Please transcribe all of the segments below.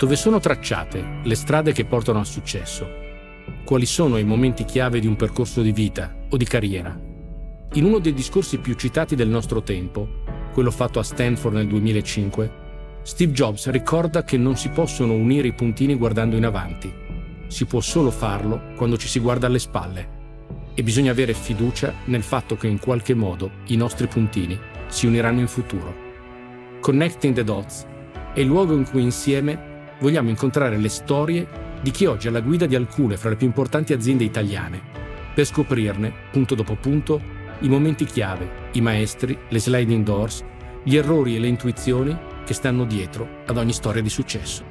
Dove sono tracciate le strade che portano al successo? Quali sono i momenti chiave di un percorso di vita o di carriera? In uno dei discorsi più citati del nostro tempo, quello fatto a Stanford nel 2005, Steve Jobs ricorda che non si possono unire i puntini guardando in avanti. Si può solo farlo quando ci si guarda alle spalle. E bisogna avere fiducia nel fatto che in qualche modo i nostri puntini si uniranno in futuro. Connecting the Dots è il luogo in cui insieme vogliamo incontrare le storie di chi oggi è alla guida di alcune fra le più importanti aziende italiane, per scoprirne, punto dopo punto, i momenti chiave, i maestri, le sliding doors, gli errori e le intuizioni che stanno dietro ad ogni storia di successo.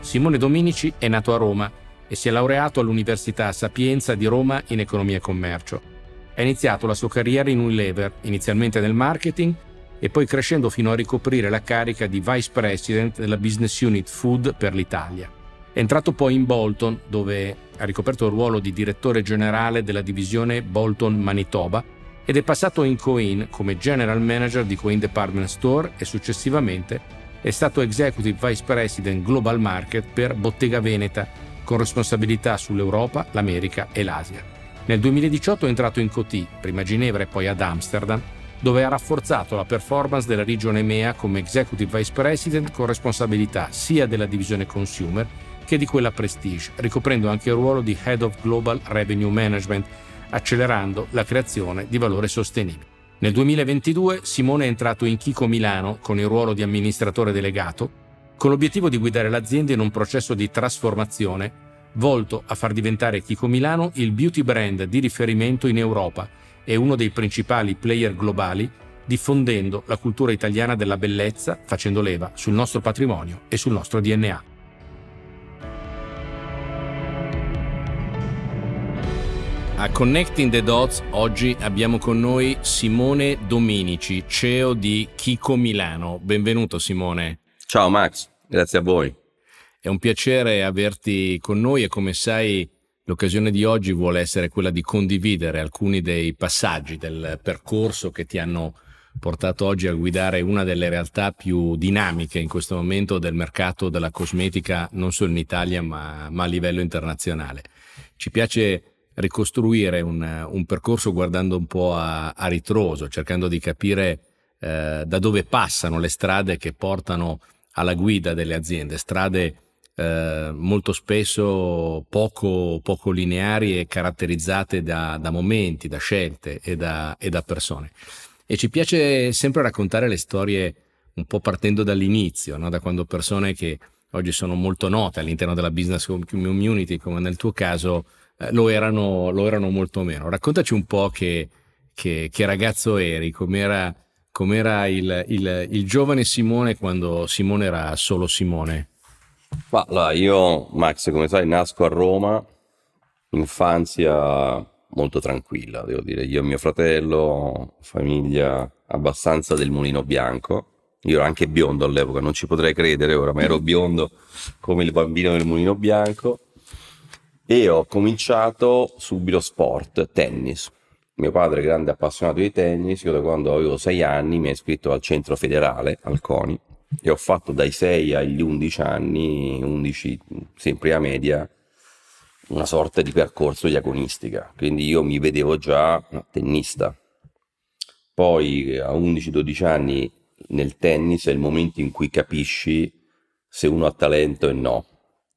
Simone Dominici è nato a Roma e si è laureato all'Università Sapienza di Roma in Economia e Commercio ha iniziato la sua carriera in Unilever, inizialmente nel marketing e poi crescendo fino a ricoprire la carica di Vice President della Business Unit Food per l'Italia. È entrato poi in Bolton, dove ha ricoperto il ruolo di direttore generale della divisione Bolton Manitoba ed è passato in Coin come General Manager di Coin Department Store e successivamente è stato Executive Vice President Global Market per Bottega Veneta, con responsabilità sull'Europa, l'America e l'Asia. Nel 2018 è entrato in Coti, prima a Ginevra e poi ad Amsterdam, dove ha rafforzato la performance della regione EMEA come Executive Vice President con responsabilità sia della divisione consumer che di quella prestige, ricoprendo anche il ruolo di Head of Global Revenue Management, accelerando la creazione di valore sostenibile. Nel 2022 Simone è entrato in Chico Milano con il ruolo di amministratore delegato, con l'obiettivo di guidare l'azienda in un processo di trasformazione volto a far diventare Chico Milano il beauty brand di riferimento in Europa e uno dei principali player globali, diffondendo la cultura italiana della bellezza facendo leva sul nostro patrimonio e sul nostro DNA. A Connecting the Dots oggi abbiamo con noi Simone Dominici, CEO di Chico Milano. Benvenuto Simone. Ciao Max, grazie a voi. È un piacere averti con noi e come sai l'occasione di oggi vuole essere quella di condividere alcuni dei passaggi del percorso che ti hanno portato oggi a guidare una delle realtà più dinamiche in questo momento del mercato della cosmetica non solo in Italia ma, ma a livello internazionale. Ci piace ricostruire un, un, percorso guardando un po' a, a ritroso, cercando di capire eh, da dove passano le strade che portano alla guida delle aziende, strade eh, molto spesso poco, poco, lineari e caratterizzate da, da momenti, da scelte e da, e da, persone. E ci piace sempre raccontare le storie un po' partendo dall'inizio, no? da quando persone che oggi sono molto note all'interno della business community, come nel tuo caso, eh, lo, erano, lo, erano, molto meno. Raccontaci un po' che, che, che ragazzo eri, com'era, com'era il, il, il giovane Simone quando Simone era solo Simone. Ma allora, io, Max, come sai, nasco a Roma, infanzia molto tranquilla, devo dire. Io e mio fratello, famiglia abbastanza del mulino bianco. Io ero anche biondo all'epoca, non ci potrei credere ora, ma ero biondo come il bambino del mulino bianco. E ho cominciato subito sport, tennis. Mio padre è grande appassionato di tennis, io da quando avevo sei anni mi ha iscritto al centro federale, al CONI, e ho fatto dai 6 agli 11 anni, 11 sempre a media, una sorta di percorso di agonistica, quindi io mi vedevo già tennista. Poi a 11-12 anni nel tennis è il momento in cui capisci se uno ha talento e no.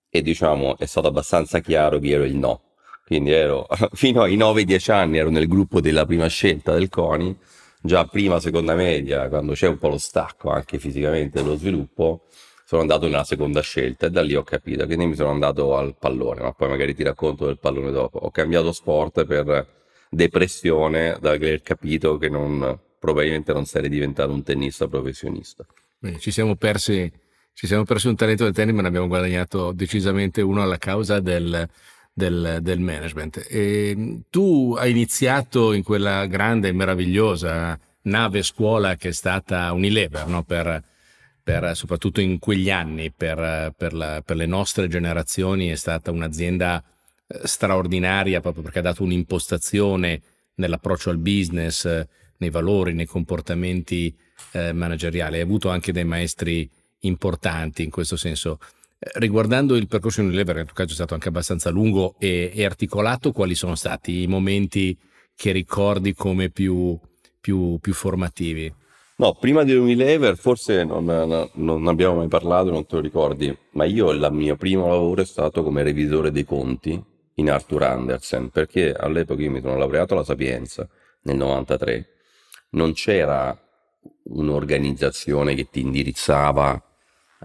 E diciamo è stato abbastanza chiaro che ero il no. Quindi ero fino ai 9-10 anni ero nel gruppo della prima scelta del CONI già prima, seconda media, quando c'è un po' lo stacco anche fisicamente dello sviluppo, sono andato nella seconda scelta e da lì ho capito, quindi mi sono andato al pallone, ma poi magari ti racconto del pallone dopo. Ho cambiato sport per depressione da aver capito che non, probabilmente non sarei diventato un tennista professionista. Beh, ci, siamo persi, ci siamo persi un talento del tennis, ma ne abbiamo guadagnato decisamente uno alla causa del del, del management. E mm, tu hai iniziato in quella grande e meravigliosa nave scuola che è stata Unilever, no? per, per, soprattutto in quegli anni, per, per, la, per le nostre generazioni è stata un'azienda eh, straordinaria proprio perché ha dato un'impostazione nell'approccio al business, eh, nei valori, nei comportamenti eh, manageriali. Hai avuto anche dei maestri importanti in questo senso. Eh, riguardando il percorso in Unilever, che in tuo caso è stato anche abbastanza lungo e, e, articolato, quali sono stati i momenti che ricordi come più, più, più formativi? No, prima di Unilever forse non, non, non, abbiamo mai parlato, non te lo ricordi, ma io il mio primo lavoro è stato come revisore dei conti in Arthur Andersen, perché all'epoca io mi sono laureato alla Sapienza nel 93, non c'era un'organizzazione che ti indirizzava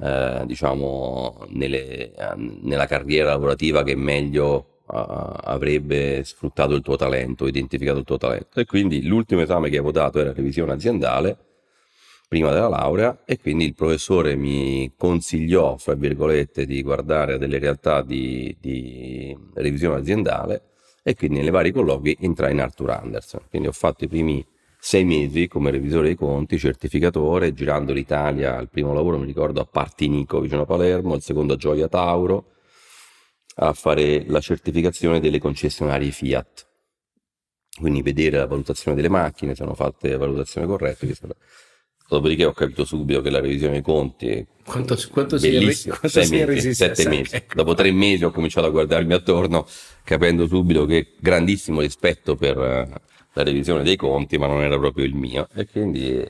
eh, diciamo, nelle, nella carriera lavorativa che meglio uh, avrebbe sfruttato il tuo talento, identificato il tuo talento. E quindi l'ultimo esame che avevo dato era revisione aziendale, prima della laurea, e quindi il professore mi consigliò, fra virgolette, di guardare a delle realtà di, di revisione aziendale e quindi nei vari colloqui entrai in Arthur Anderson. Quindi ho fatto i primi sei mesi come revisore dei conti, certificatore, girando l'Italia, il primo lavoro mi ricordo a Partinico vicino a Palermo, il secondo a Gioia Tauro, a fare la certificazione delle concessionarie Fiat. Quindi vedere la valutazione delle macchine, se hanno fatto la valutazione corretta, che sarà... Dopodiché ho capito subito che la revisione dei conti quanto, quanto si è, sei mesi, sette ecco. mesi. Ecco. Dopo tre mesi ho cominciato a guardarmi attorno, capendo subito che grandissimo rispetto per, eh, la revisione dei conti, ma non era proprio il mio. E quindi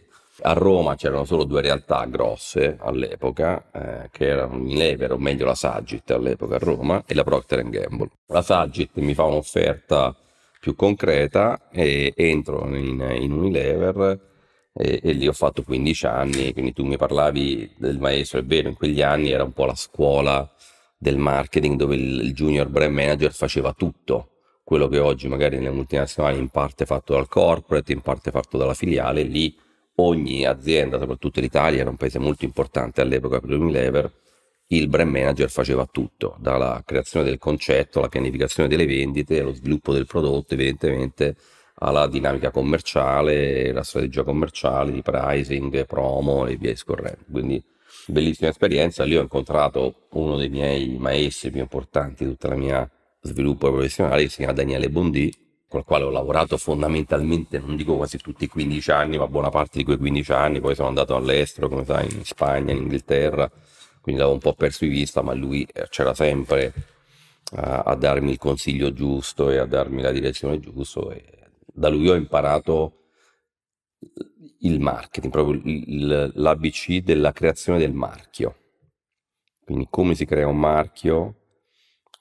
a Roma c'erano solo due realtà grosse all'epoca, eh, che erano Unilever, o meglio la Saggit all'epoca a Roma, e la Procter Gamble. La Saggit mi fa un'offerta più concreta e entro in, in Unilever e, e, lì ho fatto 15 anni, quindi tu mi parlavi del maestro, è vero, in quegli anni era un po' la scuola del marketing dove il, il junior brand manager faceva tutto, quello che oggi magari nelle multinazionali in parte fatto dal corporate, in parte fatto dalla filiale, lì ogni azienda, soprattutto l'Italia, era un paese molto importante all'epoca per Unilever, il brand manager faceva tutto, dalla creazione del concetto alla pianificazione delle vendite, allo sviluppo del prodotto evidentemente, alla dinamica commerciale, la strategia commerciale di pricing, promo e via scorrendo. Quindi bellissima esperienza, lì ho incontrato uno dei miei maestri più importanti di tutta la mia sviluppo professionale, che si chiama Daniele Bondi, con il quale ho lavorato fondamentalmente, non dico quasi tutti i 15 anni, ma buona parte di quei 15 anni, poi sono andato all'estero, come sai, in Spagna, in Inghilterra, quindi l'avevo un po' perso di vista, ma lui c'era sempre a, a darmi il consiglio giusto e a darmi la direzione giusta. da lui ho imparato il marketing, proprio l'ABC della creazione del marchio. Quindi come si crea un marchio,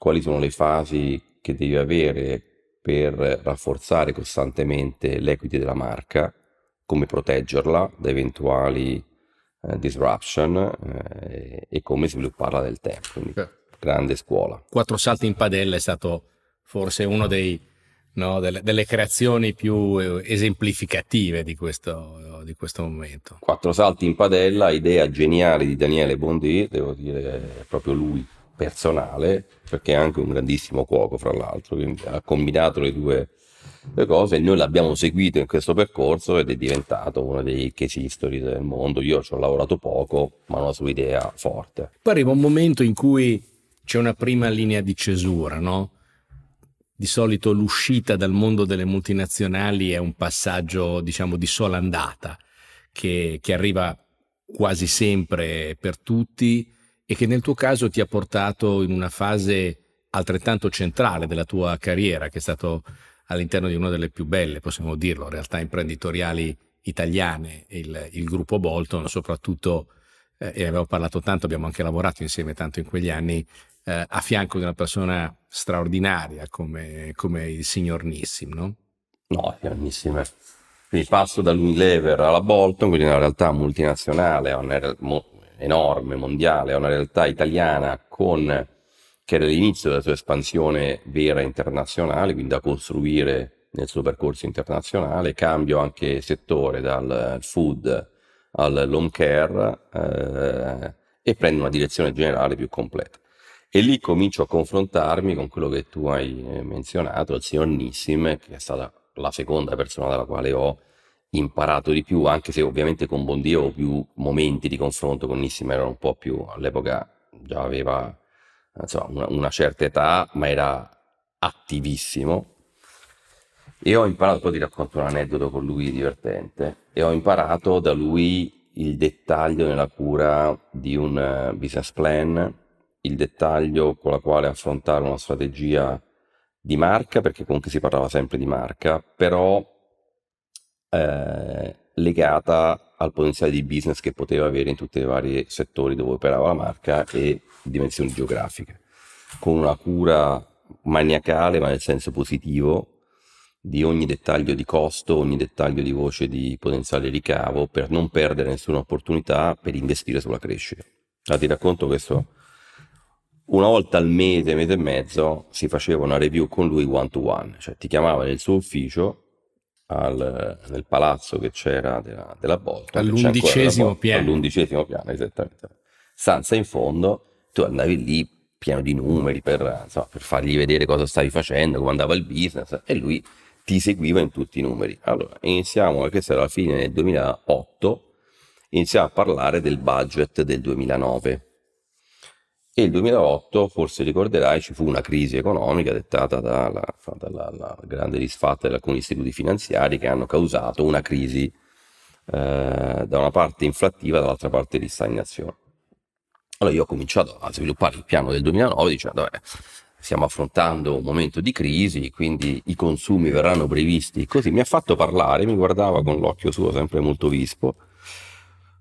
quali sono le fasi che devi avere per rafforzare costantemente l'equity della marca, come proteggerla da eventuali eh, disruption eh, e come svilupparla nel tempo. Quindi, Beh. grande scuola. Quattro salti in padella è stato forse uno dei, no, delle, delle, creazioni più eh, esemplificative di questo, di questo, momento. Quattro salti in padella, idea geniale di Daniele Bondi, devo dire è proprio lui personale, perché è anche un grandissimo cuoco, fra l'altro, quindi ha combinato le due le cose. Noi l'abbiamo seguito in questo percorso ed è diventato uno dei case history del mondo. Io ci ho lavorato poco, ma ho una sua idea forte. Poi arriva un momento in cui c'è una prima linea di cesura, no? Di solito l'uscita dal mondo delle multinazionali è un passaggio, diciamo, di sola andata, che, che arriva quasi sempre per tutti e che nel tuo caso ti ha portato in una fase altrettanto centrale della tua carriera, che è stato all'interno di una delle più belle, possiamo dirlo, realtà imprenditoriali italiane, il, il gruppo Bolton, soprattutto, eh, e ne abbiamo parlato tanto, abbiamo anche lavorato insieme tanto in quegli anni, eh, a fianco di una persona straordinaria come, come il signor Nissim, no? No, il Nissim è quindi passo dall'Unilever alla Bolton, quindi una realtà multinazionale, una, enorme, mondiale, a una realtà italiana con, che era l'inizio della sua espansione vera internazionale, quindi da costruire nel suo percorso internazionale, cambio anche settore dal food all'home care eh, e prendo una direzione generale più completa. E lì comincio a confrontarmi con quello che tu hai eh, menzionato, il signor Nissim, che è stata la seconda persona dalla quale ho imparato di più, anche se ovviamente con Bondi ho più momenti di confronto con Nissim, era un po' più, all'epoca già aveva insomma, una, una, certa età, ma era attivissimo. E ho imparato, poi ti racconto un aneddoto con lui divertente, e ho imparato da lui il dettaglio nella cura di un eh, business plan, il dettaglio con la quale affrontare una strategia di marca, perché comunque si parlava sempre di marca, però eh, legata al potenziale di business che poteva avere in tutti i vari settori dove operava la marca e dimensioni geografiche, con una cura maniacale, ma nel senso positivo, di ogni dettaglio di costo, ogni dettaglio di voce di potenziale ricavo per non perdere nessuna opportunità per investire sulla crescita. Ah, ti racconto questo. Una volta al mese, mese e mezzo, si faceva una review con lui one to one, cioè ti chiamava nel suo ufficio al, nel palazzo che c'era della, della Bolton. All'undicesimo piano. All'undicesimo piano, esattamente. Stanza in fondo, tu andavi lì pieno di numeri per, insomma, per fargli vedere cosa stavi facendo, come andava il business e lui ti seguiva in tutti i numeri. Allora, iniziamo, questa era la fine del 2008, iniziamo a parlare del budget del 2009 che il 2008, forse ricorderai, ci fu una crisi economica dettata dalla, dalla, dalla grande disfatta di alcuni istituti finanziari che hanno causato una crisi eh, da una parte inflattiva, dall'altra parte di stagnazione. Allora io ho cominciato a sviluppare il piano del 2009 dicendo, vabbè, stiamo affrontando un momento di crisi, quindi i consumi verranno previsti. Così mi ha fatto parlare, mi guardava con l'occhio suo sempre molto vispo.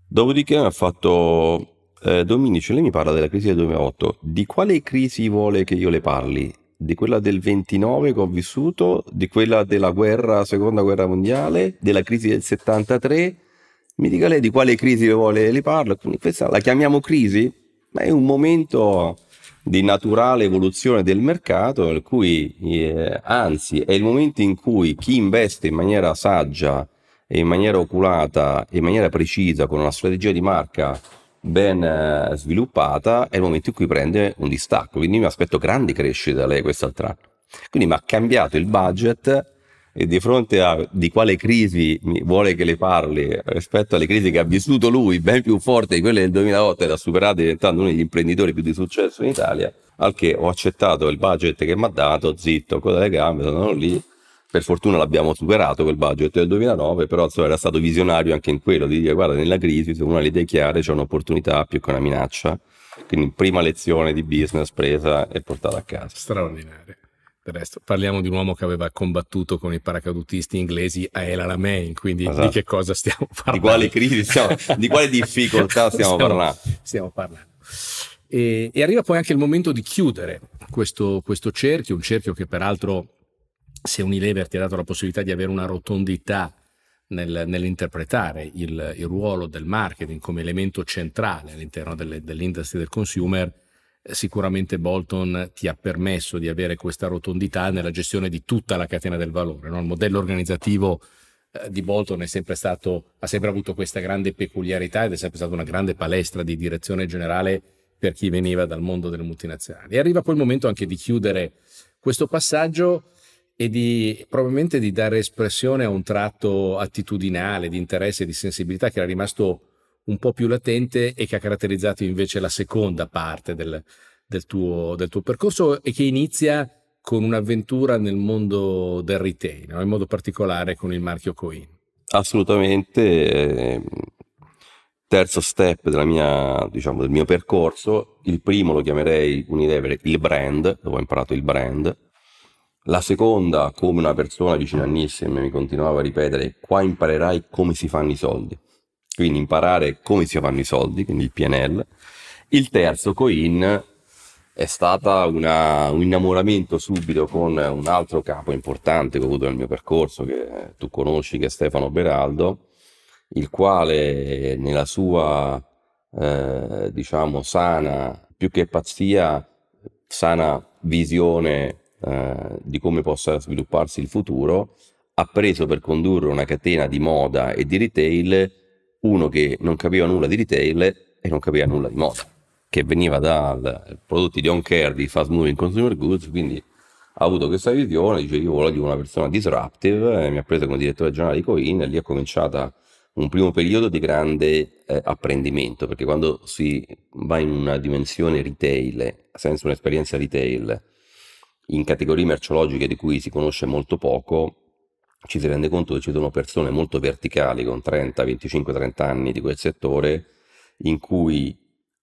Dopodiché mi ha fatto eh, Dominici, lei mi parla della crisi del 2008. Di quale crisi vuole che io le parli? Di quella del 29 che ho vissuto, di quella della guerra, seconda guerra mondiale, della crisi del 73? Mi dica lei di quale crisi le vuole le parlo. Questa la chiamiamo crisi? Ma è un momento di naturale evoluzione del mercato, per cui eh, anzi è il momento in cui chi investe in maniera saggia, in maniera oculata, in maniera precisa, con una strategia di marca ben eh, sviluppata è il momento in cui prende un distacco, quindi mi aspetto grandi crescite da lei quest'al track. Quindi mi ha cambiato il budget e di fronte a di quale crisi vuole che le parli rispetto alle crisi che ha vissuto lui, ben più forte di quelle del 2008 e l'ha superata diventando uno degli imprenditori più di successo in Italia, al che ho accettato il budget che mi ha dato, zitto, coda le gambe, sono lì per fortuna l'abbiamo superato quel budget del 2009, però insomma, era stato visionario anche in quello, di dire guarda nella crisi se uno ha le idee chiare c'è un'opportunità più che una minaccia, quindi prima lezione di business presa e portata a casa. Straordinaria. Del resto parliamo di un uomo che aveva combattuto con i paracadutisti inglesi a El Alamein, quindi esatto. di che cosa stiamo parlando? Di quale crisi, stiamo, di quale difficoltà stiamo, stiamo parlando? Stiamo parlando. E, e, arriva poi anche il momento di chiudere questo, questo cerchio, un cerchio che peraltro se Unilever ti ha dato la possibilità di avere una rotondità nel, nell'interpretare il, il, ruolo del marketing come elemento centrale all'interno delle, dell'industria del consumer, eh, sicuramente Bolton ti ha permesso di avere questa rotondità nella gestione di tutta la catena del valore. No? Il modello organizzativo eh, di Bolton sempre stato, ha sempre avuto questa grande peculiarità ed è sempre stata una grande palestra di direzione generale per chi veniva dal mondo delle multinazionali. E arriva poi il momento anche di chiudere questo passaggio e di, probabilmente di dare espressione a un tratto attitudinale, di interesse, di sensibilità che era rimasto un po' più latente e che ha caratterizzato invece la seconda parte del, del, tuo, del tuo, percorso e che inizia con un'avventura nel mondo del retail, in modo particolare con il marchio Coin. Assolutamente. Ehm, terzo step mia, diciamo, del mio percorso, il primo lo chiamerei Unilever il brand, dove ho imparato il brand, la seconda, come una persona vicino a Nielsen mi continuava a ripetere, qua imparerai come si fanno i soldi. Quindi imparare come si fanno i soldi, quindi il PNL. Il terzo, Coin, è stato un innamoramento subito con un altro capo importante che ho avuto nel mio percorso, che tu conosci, che è Stefano Beraldo, il quale nella sua, eh, diciamo, sana, più che pazzia, sana visione eh, di come possa svilupparsi il futuro, ha preso per condurre una catena di moda e di retail uno che non capiva nulla di retail e non capiva nulla di moda, che veniva dal prodotti di on care di fast moving consumer goods, quindi ha avuto questa visione, dice io voglio una persona disruptive, eh, mi ha preso come direttore generale di Coin e lì è cominciata un primo periodo di grande eh, apprendimento, perché quando si va in una dimensione retail, senza un'esperienza retail, in categorie merceologiche di cui si conosce molto poco, ci si rende conto che ci sono persone molto verticali con 30, 25, 30 anni di quel settore in cui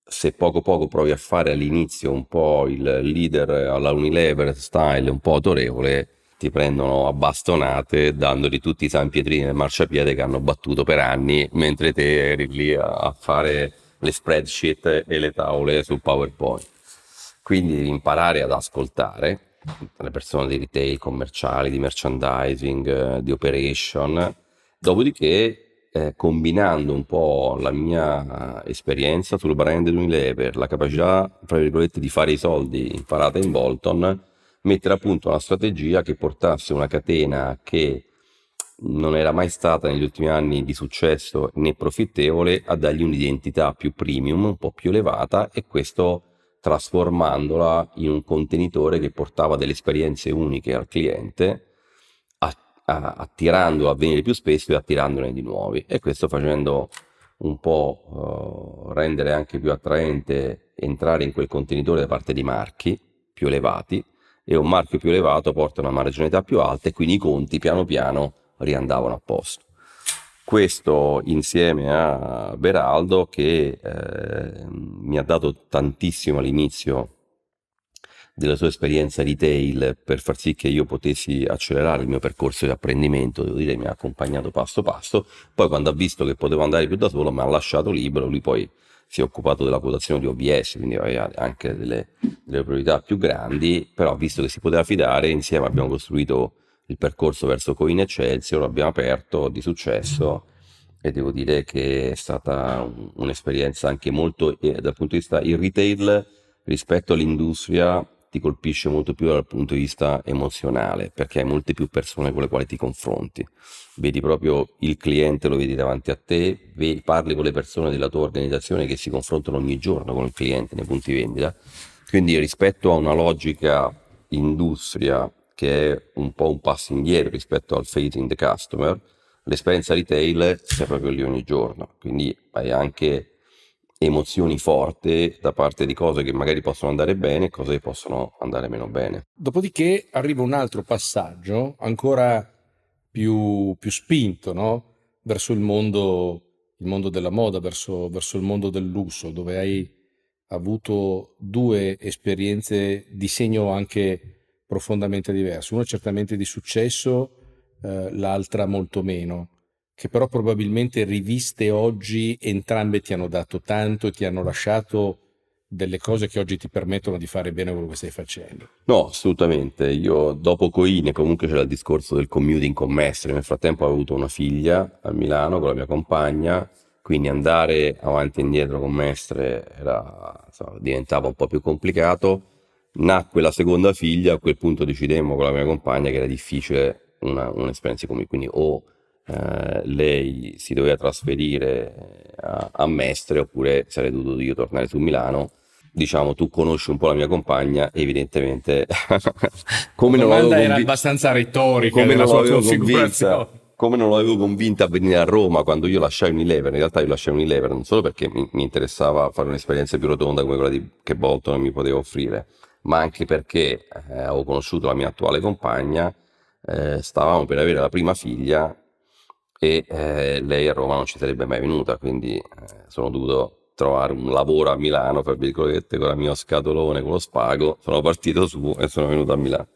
se poco poco provi a fare all'inizio un po' il leader alla Unilever style un po' autorevole, ti prendono a bastonate dandogli tutti i San Pietrini nel marciapiede che hanno battuto per anni mentre te eri lì a fare le spreadsheet e le tavole su PowerPoint. Quindi imparare ad ascoltare, le persone di retail, commerciali, di merchandising, eh, di operation. Dopodiché eh, combinando un po' la mia esperienza sul brand di Unilever, la capacità, tra virgolette, di fare i soldi imparata in Bolton, mettere a punto una strategia che portasse una catena che non era mai stata negli ultimi anni di successo né profittevole a dargli un'identità più premium, un po' più elevata e questo trasformandola in un contenitore che portava delle esperienze uniche al cliente, attirandolo a venire più spesso e attirandone di nuovi e questo facendo un po' eh, rendere anche più attraente entrare in quel contenitore da parte di marchi più elevati e un marchio più elevato porta una marginalità più alta e quindi i conti piano piano riandavano a posto. Questo insieme a Beraldo che eh, mi ha dato tantissimo all'inizio della sua esperienza retail per far sì che io potessi accelerare il mio percorso di apprendimento, devo dire mi ha accompagnato passo passo, poi quando ha visto che potevo andare più da solo mi ha lasciato libero, lui poi si è occupato della quotazione di OBS, quindi aveva anche delle, delle priorità più grandi, però visto che si poteva fidare insieme abbiamo costruito il percorso verso Coin Excelsior, l'abbiamo aperto di successo e devo dire che è stata un'esperienza anche molto, eh, dal punto di vista, il retail rispetto all'industria ti colpisce molto più dal punto di vista emozionale perché hai molte più persone con le quali ti confronti. Vedi proprio il cliente, lo vedi davanti a te, vedi, parli con le persone della tua organizzazione che si confrontano ogni giorno con il cliente nei punti vendita. Quindi rispetto a una logica industria che è un po' un passo indietro rispetto al facing the customer, l'esperienza retail è proprio lì ogni giorno, quindi hai anche emozioni forti da parte di cose che magari possono andare bene e cose che possono andare meno bene. Dopodiché arriva un altro passaggio ancora più, più spinto no? verso il mondo, il mondo, della moda, verso, verso il mondo del lusso, dove hai avuto due esperienze di segno anche profondamente diverse. Una certamente di successo, eh, l'altra molto meno, che però probabilmente riviste oggi entrambe ti hanno dato tanto e ti hanno lasciato delle cose che oggi ti permettono di fare bene quello che stai facendo. No, assolutamente. Io dopo Coine comunque c'era il discorso del commuting con Mestre. Nel frattempo ho avuto una figlia a Milano con la mia compagna, quindi andare avanti e indietro con Mestre era, insomma, diventava un po' più complicato Nacque la seconda figlia, a quel punto decidemmo con la mia compagna che era difficile un'esperienza un come quindi o eh, lei si doveva trasferire a, a, Mestre oppure sarei dovuto io tornare su Milano. Diciamo, tu conosci un po' la mia compagna, evidentemente come la non l'avevo era abbastanza retorica come non l'avevo convinta come non l'avevo convinta a venire a Roma quando io lasciai Unilever, in realtà io lasciai Unilever non solo perché mi, mi interessava fare un'esperienza più rotonda come quella di, che Bolton mi poteva offrire, ma anche perché eh, avevo conosciuto la mia attuale compagna, eh, stavamo per avere la prima figlia e eh, lei a Roma non ci sarebbe mai venuta, quindi eh, sono dovuto trovare un lavoro a Milano, fra virgolette, con il mio scatolone, con lo spago, sono partito su e sono venuto a Milano.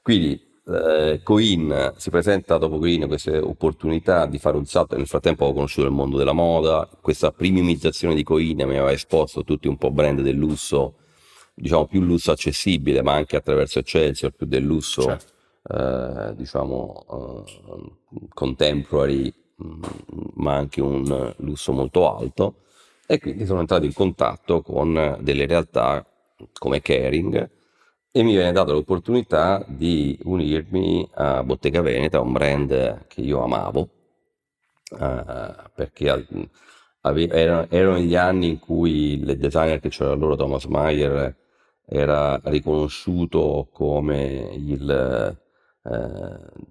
Quindi eh, Coin si presenta dopo Coin queste opportunità di fare un salto. Nel frattempo ho conosciuto il mondo della moda, questa primimizzazione di Coin mi aveva esposto tutti un po' brand del lusso diciamo più lusso accessibile, ma anche attraverso Excelsior, più del lusso certo. eh, diciamo eh, contemporary, mm, ma anche un lusso molto alto. E quindi sono entrato in contatto con delle realtà come Caring e mi viene data l'opportunità di unirmi a Bottega Veneta, un brand che io amavo, eh, perché mm, erano, erano, gli anni in cui il designer che c'era loro, Thomas Meyer, era riconosciuto come il, eh,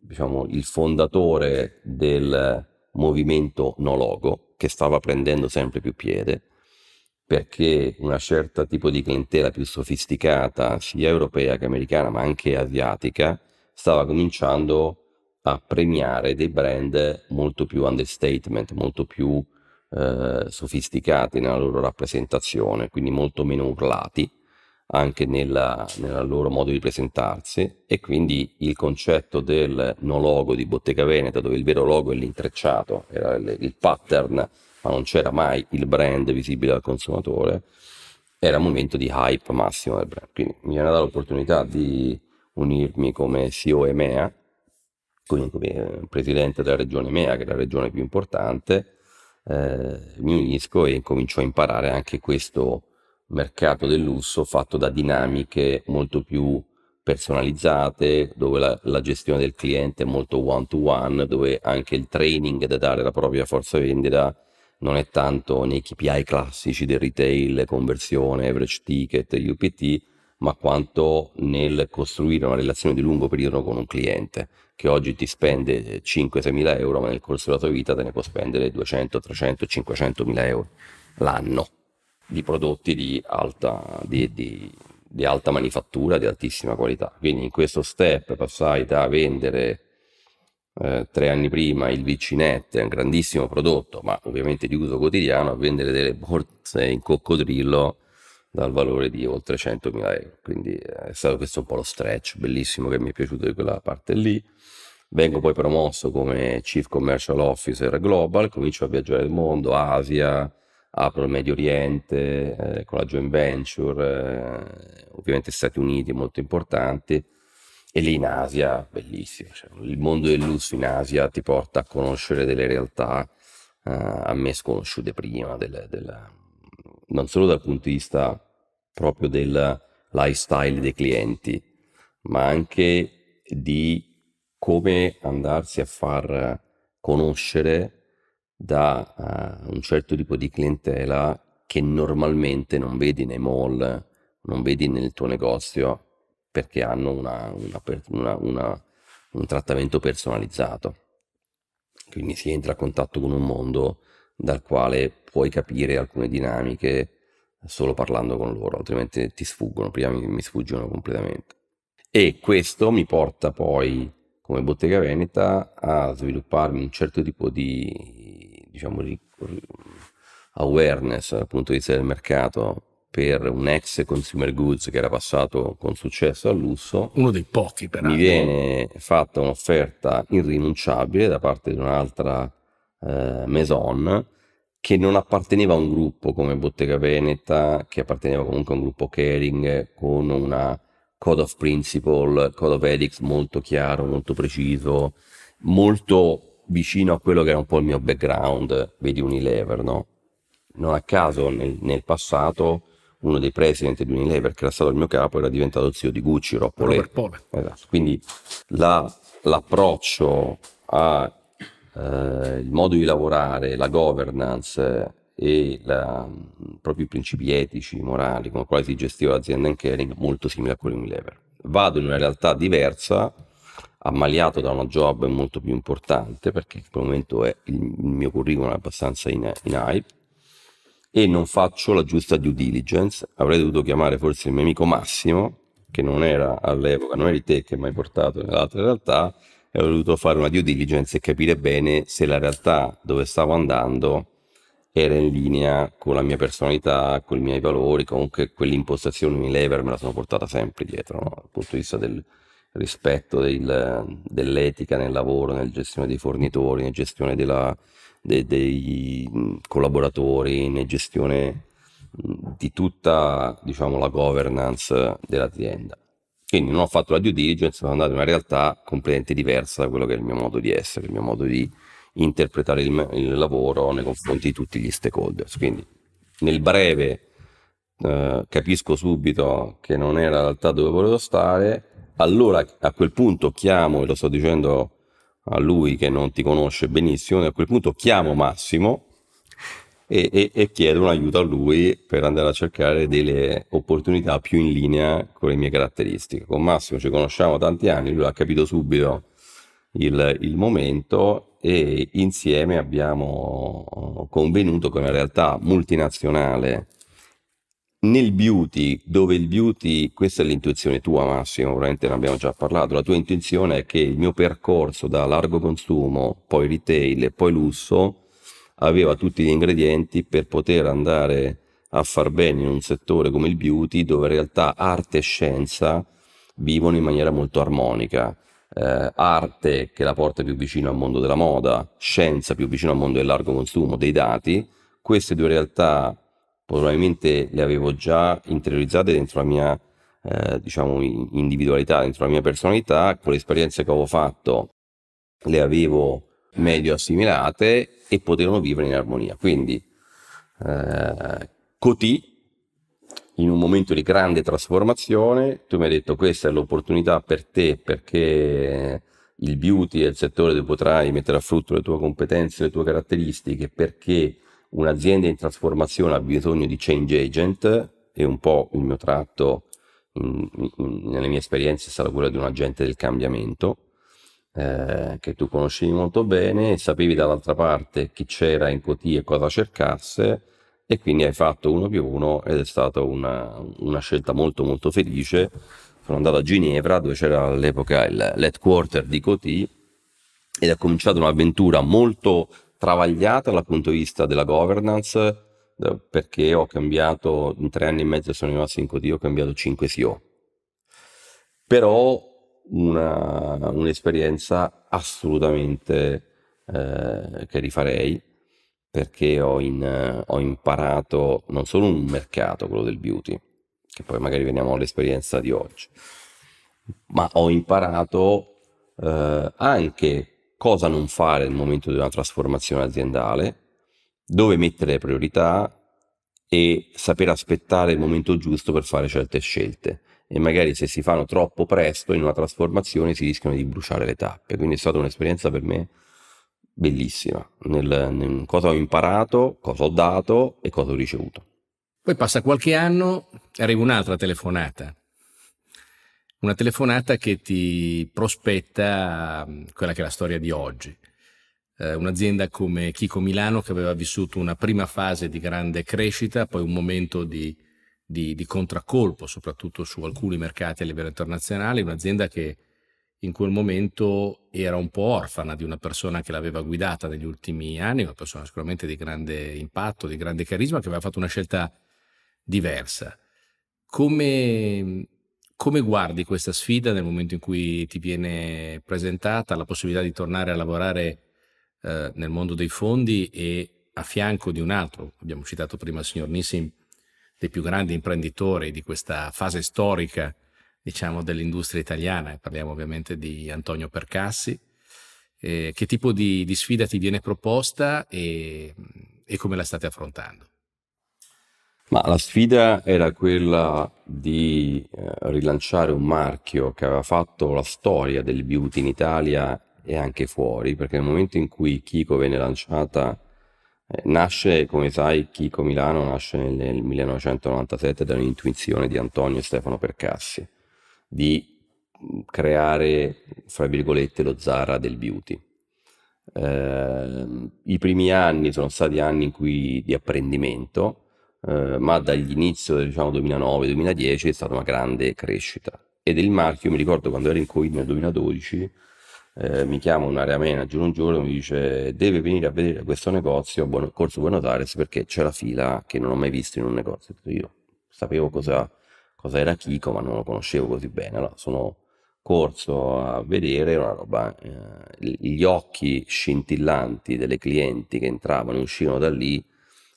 diciamo, il fondatore del movimento no logo che stava prendendo sempre più piede perché una certa tipo di clientela più sofisticata, sia europea che americana, ma anche asiatica, stava cominciando a premiare dei brand molto più understatement, molto più eh, sofisticati nella loro rappresentazione, quindi molto meno urlati, anche nel loro modo di presentarsi e quindi il concetto del no logo di Bottega Veneta dove il vero logo è l'intrecciato, era il, il pattern ma non c'era mai il brand visibile al consumatore, era un momento di hype massimo del brand. Quindi mi viene data l'opportunità di unirmi come CEO EMEA, quindi come eh, presidente della regione EMEA, che è la regione più importante, eh, mi unisco e comincio a imparare anche questo mercato del lusso fatto da dinamiche molto più personalizzate, dove la, la gestione del cliente è molto one-to-one, dove anche il training da dare alla propria forza vendita non è tanto nei KPI classici del retail, conversione, average ticket, UPT, ma quanto nel costruire una relazione di lungo periodo con un cliente che oggi ti spende 5-6 mila euro, ma nel corso della tua vita te ne può spendere 200, 300, 500 mila euro l'anno di prodotti di alta, di, di, di alta manifattura, di altissima qualità. Quindi in questo step passai da vendere eh, tre anni prima il Vicinet, un grandissimo prodotto, ma ovviamente di uso quotidiano, a vendere delle borse in coccodrillo dal valore di oltre 100.000 euro. Quindi eh, è stato questo un po' lo stretch bellissimo che mi è piaciuto di quella parte lì. Vengo poi promosso come Chief Commercial Officer Global, comincio a viaggiare il mondo, Asia, apro il Medio Oriente eh, con la joint venture, eh, ovviamente Stati Uniti è molto importante e lì in Asia bellissimo, cioè, il mondo del lusso in Asia ti porta a conoscere delle realtà eh, a me sconosciute prima, del, del, non solo dal punto di vista proprio del lifestyle dei clienti, ma anche di come andarsi a far conoscere da uh, un certo tipo di clientela che normalmente non vedi nei mall, non vedi nel tuo negozio perché hanno una, una, una, un trattamento personalizzato. Quindi si entra a contatto con un mondo dal quale puoi capire alcune dinamiche solo parlando con loro, altrimenti ti sfuggono, prima mi, mi sfuggono completamente. E questo mi porta poi come Bottega Veneta a svilupparmi un certo tipo di diciamo, awareness dal punto di vista del mercato per un ex consumer goods che era passato con successo al lusso. Uno dei pochi, però Mi viene fatta un'offerta irrinunciabile da parte di un'altra eh, maison che non apparteneva a un gruppo come Bottega Veneta, che apparteneva comunque a un gruppo Kering con una code of principle, code of ethics molto chiaro, molto preciso, molto vicino a quello che era un po' il mio background, vedi Unilever, no? Non a caso nel, nel passato uno dei president di Unilever, che era stato il mio capo, era diventato zio di Gucci, Roppole. Esatto. Quindi la, l'approccio al eh, modo di lavorare, la governance eh, e la, proprio i principi etici, morali, con i quali si gestiva l'azienda in caring, molto simile a quello di Unilever. Vado in una realtà diversa, ammaliato da una job molto più importante perché in quel momento è, il mio curriculum è abbastanza in, in hype e non faccio la giusta due diligence. Avrei dovuto chiamare forse il mio amico Massimo, che non era all'epoca, non eri te che mi hai portato nell'altra realtà, e avrei dovuto fare una due diligence e capire bene se la realtà dove stavo andando era in linea con la mia personalità, con i miei valori, comunque quell'impostazione lever me la sono portata sempre dietro, no? dal punto di vista del, rispetto del, dell'etica nel lavoro, nel gestione dei fornitori, nel gestione della, de, dei collaboratori, nel gestione di tutta diciamo, la governance dell'azienda. Quindi non ho fatto la due diligence, sono andato in una realtà completamente diversa da quello che è il mio modo di essere, il mio modo di interpretare il, il lavoro nei confronti di tutti gli stakeholders. Quindi nel breve eh, capisco subito che non era la realtà dove volevo stare, allora a quel punto chiamo, e lo sto dicendo a lui che non ti conosce benissimo, a quel punto chiamo Massimo e, e, e, chiedo un aiuto a lui per andare a cercare delle opportunità più in linea con le mie caratteristiche. Con Massimo ci conosciamo tanti anni, lui ha capito subito il, il momento e insieme abbiamo convenuto che una realtà multinazionale nel beauty, dove il beauty, questa è l'intuizione tua Massimo, ovviamente ne abbiamo già parlato, la tua intuizione è che il mio percorso da largo consumo, poi retail e poi lusso, aveva tutti gli ingredienti per poter andare a far bene in un settore come il beauty, dove in realtà arte e scienza vivono in maniera molto armonica. Eh, arte che la porta più vicino al mondo della moda, scienza più vicino al mondo del largo consumo, dei dati, queste due realtà probabilmente le avevo già interiorizzate dentro la mia eh, diciamo individualità, dentro la mia personalità, con le esperienze che avevo fatto le avevo meglio assimilate e potevano vivere in armonia. Quindi eh, Cotì in un momento di grande trasformazione, tu mi hai detto questa è l'opportunità per te perché il beauty è il settore dove potrai mettere a frutto le tue competenze, le tue caratteristiche, perché un'azienda in trasformazione ha bisogno di change agent e un po' il mio tratto in, in, nelle mie esperienze sarà quello di un agente del cambiamento eh, che tu conoscevi molto bene, sapevi dall'altra parte chi c'era in Coti e cosa cercasse e quindi hai fatto uno più uno ed è stata una, una scelta molto molto felice. Sono andato a Ginevra dove c'era all'epoca l'headquarter di Coti ed è cominciata un'avventura molto travagliata dal punto di vista della governance eh, perché ho cambiato in tre anni e mezzo sono arrivato a 5 D ho cambiato 5 CEO però una, un'esperienza assolutamente eh, che rifarei perché ho, in, ho, imparato non solo un mercato, quello del beauty, che poi magari veniamo all'esperienza di oggi, ma ho imparato eh, anche cosa non fare nel momento di una trasformazione aziendale, dove mettere le priorità e saper aspettare il momento giusto per fare certe scelte. E magari se si fanno troppo presto in una trasformazione si rischiano di bruciare le tappe. Quindi è stata un'esperienza per me bellissima, nel, nel cosa ho imparato, cosa ho dato e cosa ho ricevuto. Poi passa qualche anno, arriva un'altra telefonata una telefonata che ti prospetta mm, quella che è la storia di oggi. Eh, un'azienda come Chico Milano che aveva vissuto una prima fase di grande crescita, poi un momento di, di, di contraccolpo, soprattutto su alcuni mercati a livello internazionale, un'azienda che in quel momento era un po' orfana di una persona che l'aveva guidata negli ultimi anni, una persona sicuramente di grande impatto, di grande carisma, che aveva fatto una scelta diversa. Come mm, come guardi questa sfida nel momento in cui ti viene presentata la possibilità di tornare a lavorare eh, nel mondo dei fondi e a fianco di un altro, abbiamo citato prima il signor Nissim, dei più grandi imprenditori di questa fase storica, diciamo, dell'industria italiana, parliamo ovviamente di Antonio Percassi, eh, che tipo di, di, sfida ti viene proposta e, e come la state affrontando? Ma la sfida era quella di eh, rilanciare un marchio che aveva fatto la storia del beauty in Italia e anche fuori, perché nel momento in cui Kiko venne lanciata, eh, nasce, come sai, Kiko Milano nasce nel, 1997 da un'intuizione di Antonio e Stefano Percassi di mm, creare, fra virgolette, lo Zara del beauty. Eh, I primi anni sono stati anni cui, di apprendimento, eh, ma dall'inizio del diciamo, 2009-2010 è stata una grande crescita. Ed il marchio, mi ricordo quando ero in Coin nel 2012, eh, mi chiama un area manager un giorno e mi dice deve venire a vedere questo negozio a buon, corso Buenos Aires perché c'è la fila che non ho mai visto in un negozio. Io sapevo cosa, cosa era Kiko ma non lo conoscevo così bene. Allora sono corso a vedere una roba, eh, gli occhi scintillanti delle clienti che entravano e uscivano da lì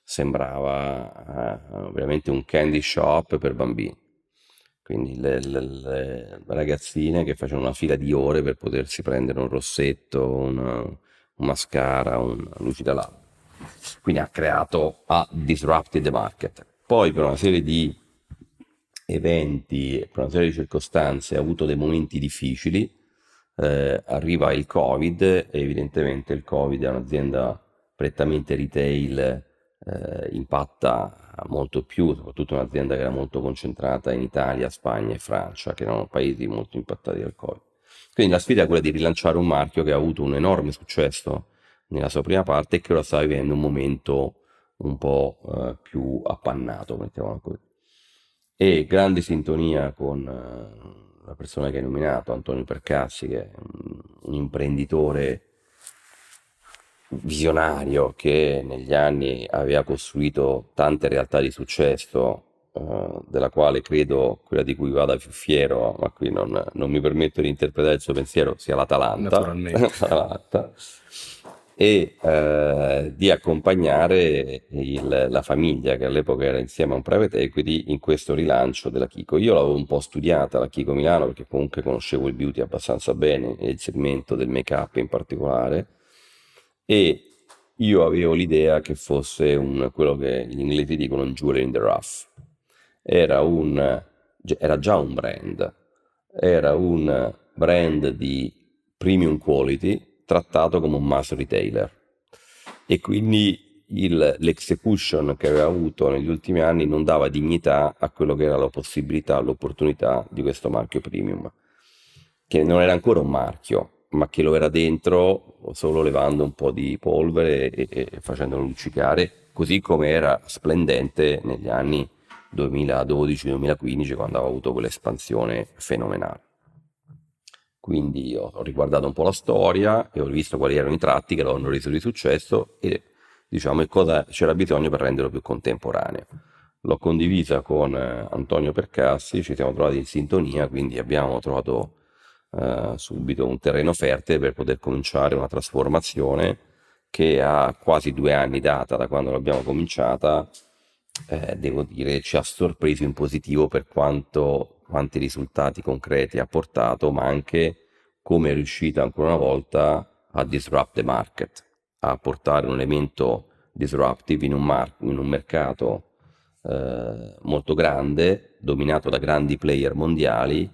sembrava eh, veramente un candy shop per bambini. Quindi le, le, le, ragazzine che facevano una fila di ore per potersi prendere un rossetto, una, un mascara, una lucida labbra. Quindi ha creato, ha disrupted the market. Poi per una serie di eventi, per una serie di circostanze, ha avuto dei momenti difficili. Eh, arriva il Covid e evidentemente il Covid è un'azienda prettamente retail eh, impatta molto più, soprattutto un'azienda che era molto concentrata in Italia, Spagna e Francia, che erano paesi molto impattati dal Covid. Quindi la sfida è quella di rilanciare un marchio che ha avuto un enorme successo nella sua prima parte e che ora sta vivendo un momento un po' eh, più appannato, mettiamolo così. E grande sintonia con eh, la persona che hai nominato, Antonio Percassi, che è un, un imprenditore visionario che negli anni aveva costruito tante realtà di successo, eh, della quale credo quella di cui vada più fiero, ma qui non, non mi permetto di interpretare il suo pensiero, sia l'Atalanta. L'Atalanta e eh, di accompagnare il, la famiglia che all'epoca era insieme a un private equity in questo rilancio della Kiko. Io l'avevo un po' studiata la Kiko Milano perché comunque conoscevo il beauty abbastanza bene e il segmento del make up in particolare e io avevo l'idea che fosse un, quello che gli inglesi dicono un jewel in the rough. Era, un, era già un brand, era un brand di premium quality trattato come un mass retailer e quindi il, l'execution che aveva avuto negli ultimi anni non dava dignità a quello che era la possibilità, l'opportunità di questo marchio premium, che non era ancora un marchio, ma che lo era dentro solo levando un po' di polvere e, e facendolo luccicare, così come era splendente negli anni 2012-2015 quando aveva avuto quell'espansione fenomenale. Quindi ho, riguardato un po' la storia e ho visto quali erano i tratti che lo hanno reso di successo e diciamo e cosa c'era bisogno per renderlo più contemporaneo. L'ho condivisa con eh, Antonio Percassi, ci siamo trovati in sintonia, quindi abbiamo trovato eh, subito un terreno fertile per poter cominciare una trasformazione che a quasi due anni data da quando l'abbiamo cominciata, eh, devo dire, ci ha sorpreso in positivo per quanto, quanti risultati concreti ha portato, ma anche come è riuscita ancora una volta a disrupt the market, a portare un elemento disruptive in un, mar- in un mercato eh, molto grande, dominato da grandi player mondiali,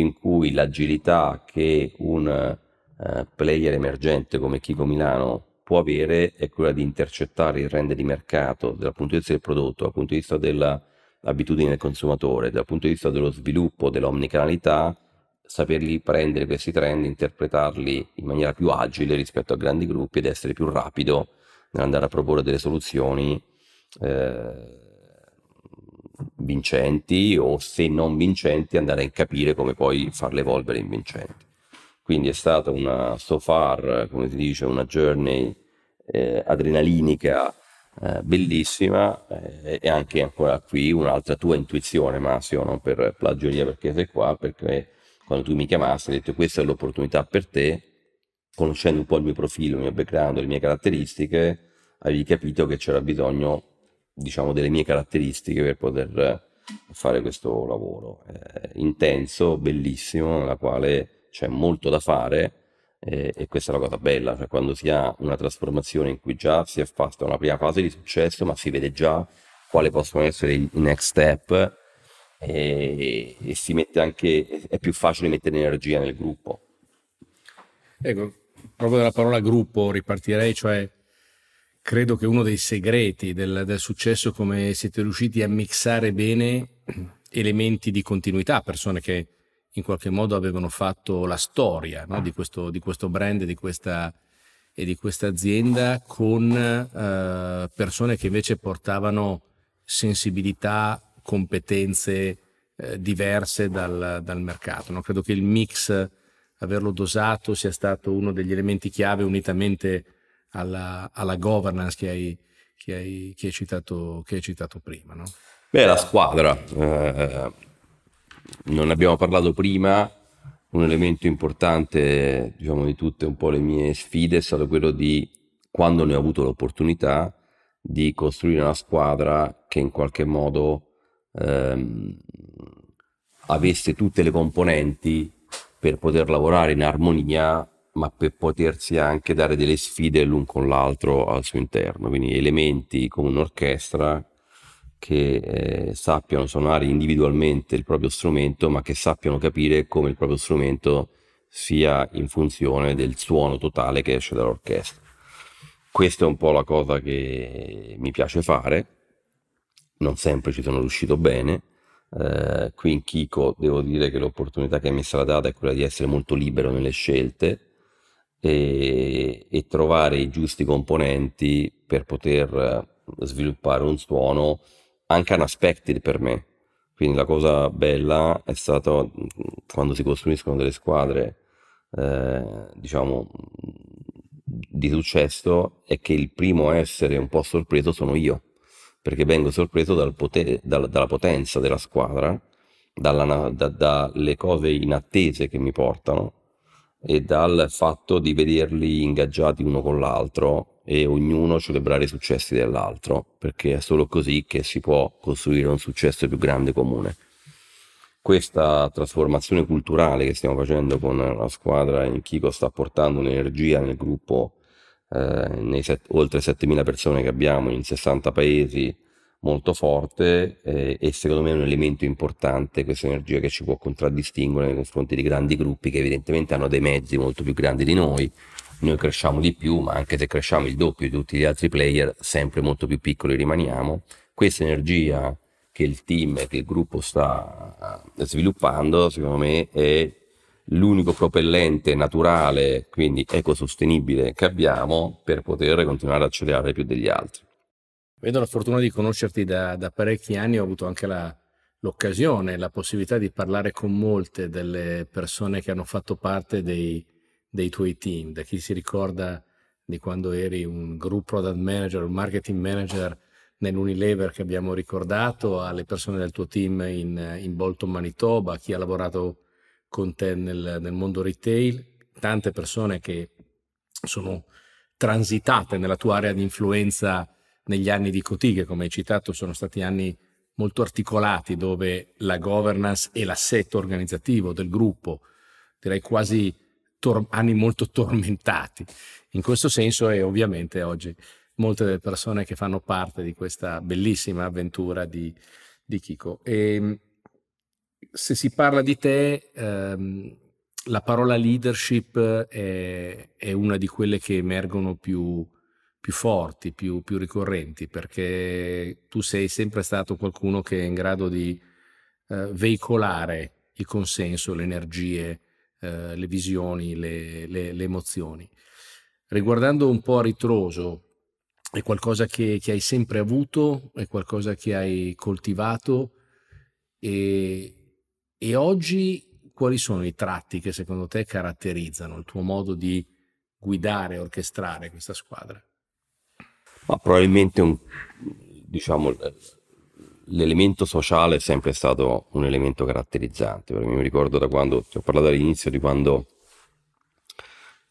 in cui l'agilità che un uh, player emergente come Kiko Milano può avere è quella di intercettare il rende di mercato dal punto di vista del prodotto, dal punto di vista dell'abitudine del consumatore, dal punto di vista dello sviluppo, dell'omnicanalità, saperli prendere questi trend, interpretarli in maniera più agile rispetto a grandi gruppi ed essere più rapido nell'andare a proporre delle soluzioni. Eh, vincenti o se non vincenti andare a capire come poi farle evolvere in vincenti. Quindi è stata una, so far, come si dice, una journey eh, adrenalinica eh, bellissima eh, e anche ancora qui un'altra tua intuizione Massimo, non per plagioria perché sei qua, perché quando tu mi chiamasti hai detto questa è l'opportunità per te, conoscendo un po' il mio profilo, il mio background, le mie caratteristiche, avevi capito che c'era bisogno diciamo, delle mie caratteristiche per poter eh, fare questo lavoro eh, intenso, bellissimo, nella quale c'è molto da fare eh, e questa è la cosa bella, cioè quando si ha una trasformazione in cui già si è fatta una prima fase di successo, ma si vede già quali possono essere i next step e, e si mette anche, è più facile mettere energia nel gruppo. Ecco, proprio dalla parola gruppo ripartirei, cioè credo che uno dei segreti del, del successo è come siete riusciti a mixare bene elementi di continuità, persone che in qualche modo avevano fatto la storia no? di, questo, di, questo, brand di questa, e di questa azienda con eh, persone che invece portavano sensibilità, competenze eh, diverse dal, dal mercato. No? Credo che il mix, averlo dosato, sia stato uno degli elementi chiave unitamente alla, alla governance che hai, che, hai, che, hai citato, che hai, citato, prima. No? Beh, la squadra, eh, non abbiamo parlato prima, un elemento importante diciamo, di tutte un po' le mie sfide è stato quello di, quando ne ho avuto l'opportunità, di costruire una squadra che in qualche modo ehm, avesse tutte le componenti per poter lavorare in armonia ma per potersi anche dare delle sfide l'un con l'altro al suo interno, quindi elementi come un'orchestra che eh, sappiano suonare individualmente il proprio strumento, ma che sappiano capire come il proprio strumento sia in funzione del suono totale che esce dall'orchestra. Questa è un po' la cosa che mi piace fare, non sempre ci sono riuscito bene, eh, qui in Kiko devo dire che l'opportunità che mi è stata data è quella di essere molto libero nelle scelte, e, e trovare i giusti componenti per poter eh, sviluppare un suono anche unexpected per me. Quindi la cosa bella è stata mm, quando si costruiscono delle squadre, eh, diciamo, di successo è che il primo a essere un po' sorpreso sono io, perché vengo sorpreso dal poter, dal, dalla potenza della squadra, dalle da, da cose inattese che mi portano e dal fatto di vederli ingaggiati uno con l'altro e ognuno celebrare i successi dell'altro, perché è solo così che si può costruire un successo più grande comune. Questa trasformazione culturale che stiamo facendo con la squadra in Kiko sta portando un'energia nel gruppo, eh, nei set, oltre 7.000 persone che abbiamo in 60 paesi, molto forte eh, e secondo me è un elemento importante questa energia che ci può contraddistinguere nei confronti di grandi gruppi che evidentemente hanno dei mezzi molto più grandi di noi. Noi cresciamo di più, ma anche se cresciamo il doppio di tutti gli altri player, sempre molto più piccoli rimaniamo. Questa energia che il team, che il gruppo sta eh, sviluppando, secondo me è l'unico propellente naturale, quindi ecosostenibile che abbiamo per poter continuare ad accelerare più degli altri. Vedo la fortuna di conoscerti da, da parecchi anni, ho avuto anche la, l'occasione, la possibilità di parlare con molte delle persone che hanno fatto parte dei, dei tuoi team, da chi si ricorda di quando eri un group product manager, un marketing manager nell'Unilever che abbiamo ricordato, alle persone del tuo team in, in Bolton Manitoba, chi ha lavorato con te nel, nel, mondo retail, tante persone che sono transitate nella tua area di influenza negli anni di Cotighe, come hai citato sono stati anni molto articolati dove la governance e l'assetto organizzativo del gruppo, direi quasi tor- anni molto tormentati. In questo senso è ovviamente oggi molte delle persone che fanno parte di questa bellissima avventura di, di Chico. E ehm, se si parla di te, ehm, la parola leadership è, è, una di quelle che emergono più, più forti, più, più, ricorrenti, perché tu sei sempre stato qualcuno che è in grado di eh, veicolare il consenso, le energie, eh, le visioni, le, le, le, emozioni. Riguardando un po' a ritroso, è qualcosa che, che hai sempre avuto, è qualcosa che hai coltivato e, e oggi quali sono i tratti che secondo te caratterizzano il tuo modo di guidare e orchestrare questa squadra? ma probabilmente un, diciamo, l'elemento sociale è sempre stato un elemento caratterizzante. Perché mi ricordo da quando, ti ho parlato all'inizio di quando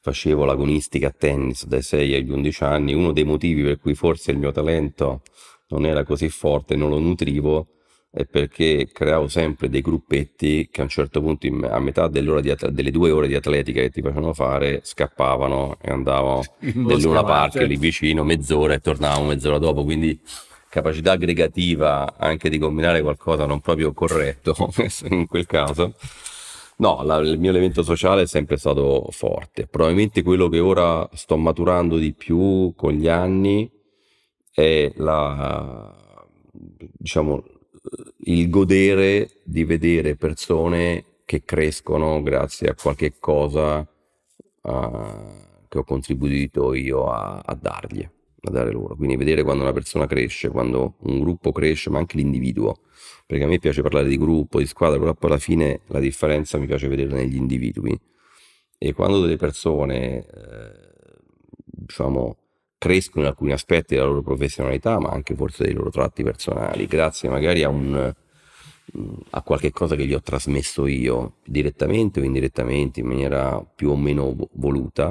facevo l'agonistica a tennis dai 6 agli 11 anni, uno dei motivi per cui forse il mio talento non era così forte, non lo nutrivo, è perché creavo sempre dei gruppetti che a un certo punto, in, a metà delle, delle due ore di atletica che ti facevano fare, scappavano e andavano nell'una parte lì certo. vicino, mezz'ora e tornavamo mezz'ora dopo. Quindi capacità aggregativa anche di combinare qualcosa non proprio corretto in quel caso. No, la, il mio elemento sociale è sempre stato forte. Probabilmente quello che ora sto maturando di più con gli anni è la, diciamo, il godere di vedere persone che crescono grazie a qualche cosa uh, che ho contribuito io a, a dargli, a dare loro. Quindi vedere quando una persona cresce, quando un gruppo cresce, ma anche l'individuo. Perché a me piace parlare di gruppo, di squadra, però poi alla fine la differenza mi piace vedere negli individui. E quando delle persone, eh, diciamo, crescono in alcuni aspetti della loro professionalità, ma anche forse dei loro tratti personali, grazie magari a, un, mm, a qualche cosa che gli ho trasmesso io direttamente o indirettamente in maniera più o meno voluta,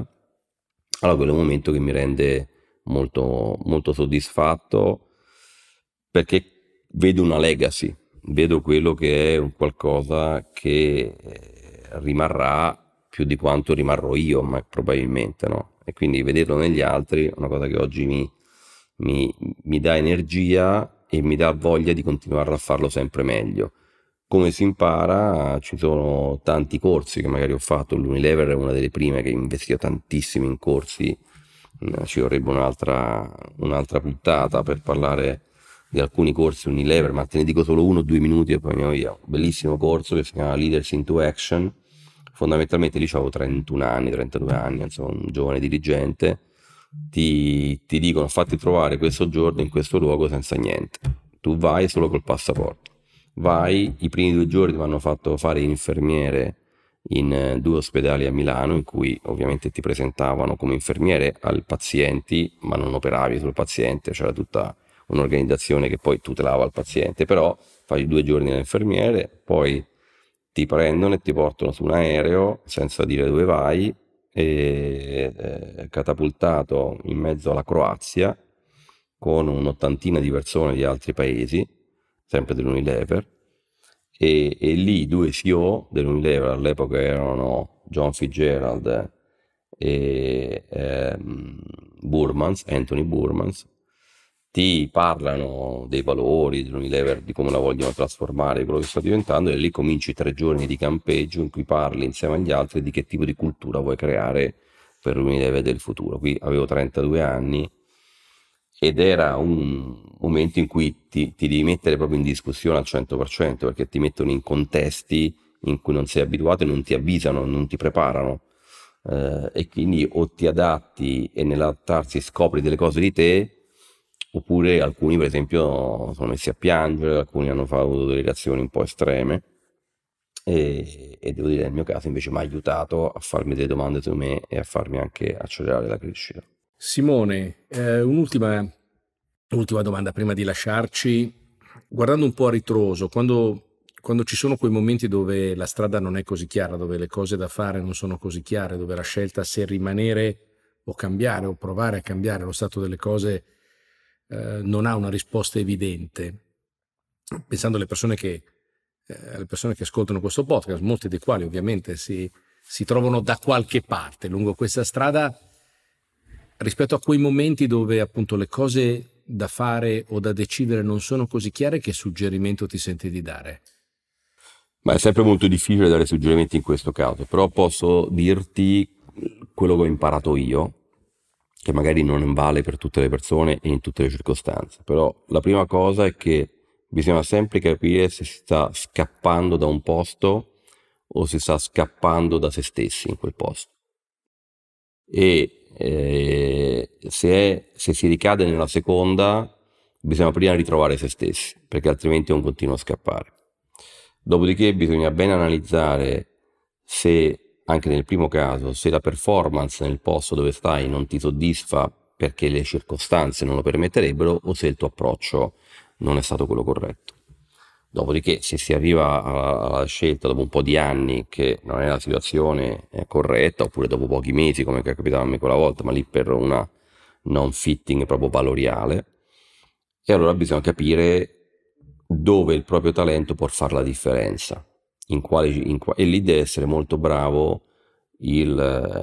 allora quello è un momento che mi rende molto, molto soddisfatto perché vedo una legacy, vedo quello che è un qualcosa che eh, rimarrà più di quanto rimarrò io, ma probabilmente no e quindi vederlo negli altri è una cosa che oggi mi, mi, mi dà energia e mi dà voglia di continuare a farlo sempre meglio. Come si impara? Ci sono tanti corsi che magari ho fatto, l'Unilever è una delle prime che investiva tantissimo in corsi, mm, ci vorrebbe un'altra, un'altra puntata per parlare di alcuni corsi Unilever, ma te ne dico solo uno o due minuti e poi andiamo via. Un bellissimo corso che si chiama Leaders into Action, fondamentalmente lì avevo 31 anni, 32 anni, insomma un giovane dirigente, ti, ti dicono fatti trovare questo giorno in questo luogo senza niente, tu vai solo col passaporto, vai, i primi due giorni mi hanno fatto fare infermiere in eh, due ospedali a Milano in cui ovviamente ti presentavano come infermiere al paziente ma non operavi sul paziente, c'era tutta un'organizzazione che poi tutelava il paziente, però fai due giorni da infermiere, poi ti prendono e ti portano su un aereo senza dire dove vai, e, eh, catapultato in mezzo alla Croazia con un'ottantina di persone di altri paesi, sempre dell'Unilever, e, e lì due CEO dell'Unilever all'epoca erano John Fitzgerald e ehm, Burmans, Anthony Burmans, ti parlano dei valori dell'Unilever, di come la vogliono trasformare, quello che sta diventando, e lì cominci tre giorni di campeggio in cui parli insieme agli altri di che tipo di cultura vuoi creare per l'Unilever del futuro. Qui avevo 32 anni ed era un momento in cui ti, ti devi mettere proprio in discussione al 100% perché ti mettono in contesti in cui non sei abituato e non ti avvisano, non ti preparano. Eh, e quindi o ti adatti e nell'adattarsi scopri delle cose di te oppure alcuni per esempio sono messi a piangere, alcuni hanno avuto delle reazioni un po' estreme e, e devo dire nel mio caso invece mi ha aiutato a farmi delle domande su me e a farmi anche accelerare la crescita. Simone, eh, un'ultima, un'ultima, domanda prima di lasciarci. Guardando un po' a ritroso, quando, quando ci sono quei momenti dove la strada non è così chiara, dove le cose da fare non sono così chiare, dove la scelta se rimanere o cambiare o provare a cambiare lo stato delle cose è eh, non ha una risposta evidente. Pensando alle persone, che, eh, alle persone che, ascoltano questo podcast, molti dei quali ovviamente si, si trovano da qualche parte lungo questa strada, rispetto a quei momenti dove appunto le cose da fare o da decidere non sono così chiare, che suggerimento ti senti di dare? Ma è sempre molto difficile dare suggerimenti in questo caso, però posso dirti quello che ho imparato io che magari non vale per tutte le persone e in tutte le circostanze, però la prima cosa è che bisogna sempre capire se si sta scappando da un posto o si sta scappando da se stessi in quel posto. E eh, se, è, se si ricade nella seconda, bisogna prima ritrovare se stessi, perché altrimenti è un continuo scappare. Dopodiché bisogna ben analizzare se anche nel primo caso, se la performance nel posto dove stai non ti soddisfa perché le circostanze non lo permetterebbero o se il tuo approccio non è stato quello corretto. Dopodiché, se si arriva alla scelta dopo un po' di anni che non è la situazione eh, corretta, oppure dopo pochi mesi, come è capitato a me quella volta, ma lì per una non fitting proprio valoriale, e allora bisogna capire dove il proprio talento può fare la differenza in quale, in qua, e lì deve essere molto bravo il,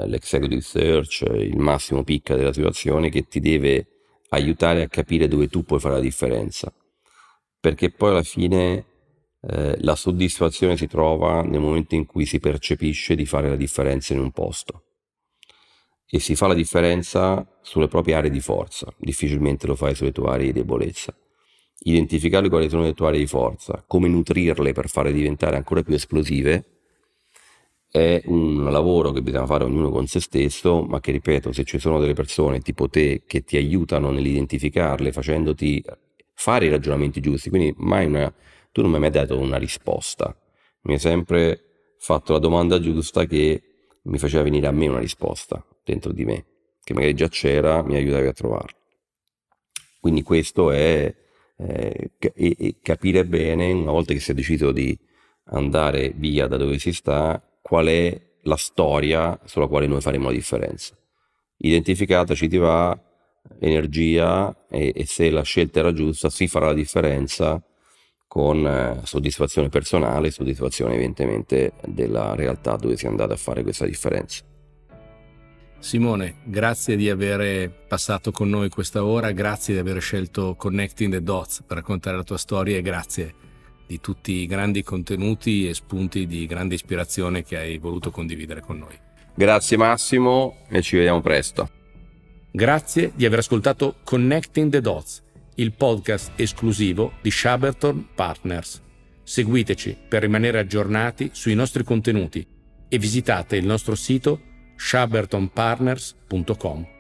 l'executive search, il massimo picca della situazione che ti deve aiutare a capire dove tu puoi fare la differenza. Perché poi alla fine eh, la soddisfazione si trova nel momento in cui si percepisce di fare la differenza in un posto. E si fa la differenza sulle proprie aree di forza, difficilmente lo fai sulle tue aree di debolezza identificare quali sono le tue aree di forza, come nutrirle per farle diventare ancora più esplosive, è un lavoro che bisogna fare ognuno con se stesso, ma che ripeto, se ci sono delle persone tipo te che ti aiutano nell'identificarle facendoti fare i ragionamenti giusti, quindi mai una, tu non mi hai mai dato una risposta, mi hai sempre fatto la domanda giusta che mi faceva venire a me una risposta dentro di me, che magari già c'era, mi aiutavi a trovarla. Quindi questo è eh, e capire bene, una volta che si è deciso di andare via da dove si sta, qual è la storia sulla quale noi faremo la differenza. Identificata ci ti va energia e, e se la scelta era giusta si farà la differenza con eh, soddisfazione personale e soddisfazione evidentemente della realtà dove si è andata a fare questa differenza. Simone, grazie di aver passato con noi questa ora, grazie di aver scelto Connecting the Dots per raccontare la tua storia e grazie di tutti i grandi contenuti e spunti di grande ispirazione che hai voluto condividere con noi. Grazie Massimo e ci vediamo presto. Grazie di aver ascoltato Connecting the Dots, il podcast esclusivo di Shaberton Partners. Seguiteci per rimanere aggiornati sui nostri contenuti e visitate il nostro sito shabertonpartners.com